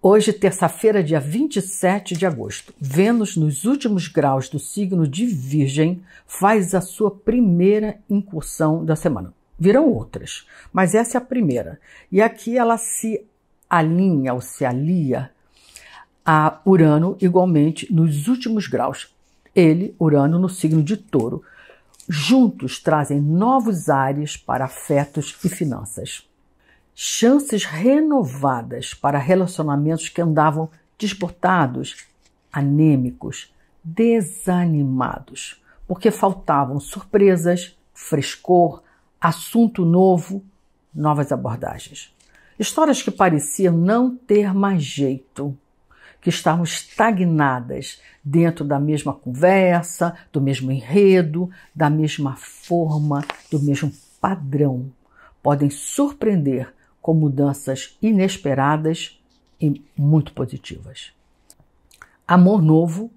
Hoje, terça-feira, dia 27 de agosto, Vênus, nos últimos graus do signo de Virgem, faz a sua primeira incursão da semana. Virão outras, mas essa é a primeira. E aqui ela se alinha ou se alia a Urano, igualmente, nos últimos graus. Ele, Urano, no signo de Touro. Juntos trazem novos ares para afetos e finanças chances renovadas para relacionamentos que andavam desbotados, anêmicos, desanimados, porque faltavam surpresas, frescor, assunto novo, novas abordagens. Histórias que pareciam não ter mais jeito, que estavam estagnadas dentro da mesma conversa, do mesmo enredo, da mesma forma, do mesmo padrão. Podem surpreender com mudanças inesperadas e muito positivas. Amor Novo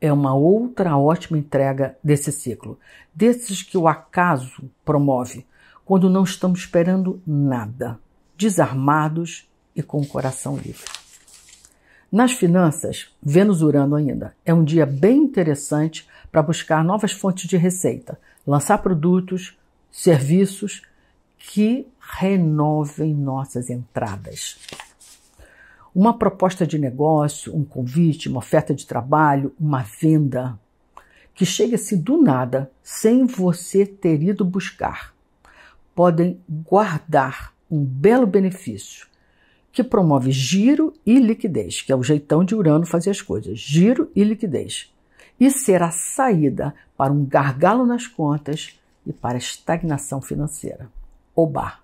é uma outra ótima entrega desse ciclo, desses que o acaso promove, quando não estamos esperando nada, desarmados e com o coração livre. Nas finanças, Vênus Urano ainda é um dia bem interessante para buscar novas fontes de receita, lançar produtos, serviços que renovem nossas entradas. Uma proposta de negócio, um convite, uma oferta de trabalho, uma venda que chegue assim do nada, sem você ter ido buscar, podem guardar um belo benefício que promove giro e liquidez, que é o jeitão de Urano fazer as coisas, giro e liquidez. E será saída para um gargalo nas contas e para estagnação financeira. Obá.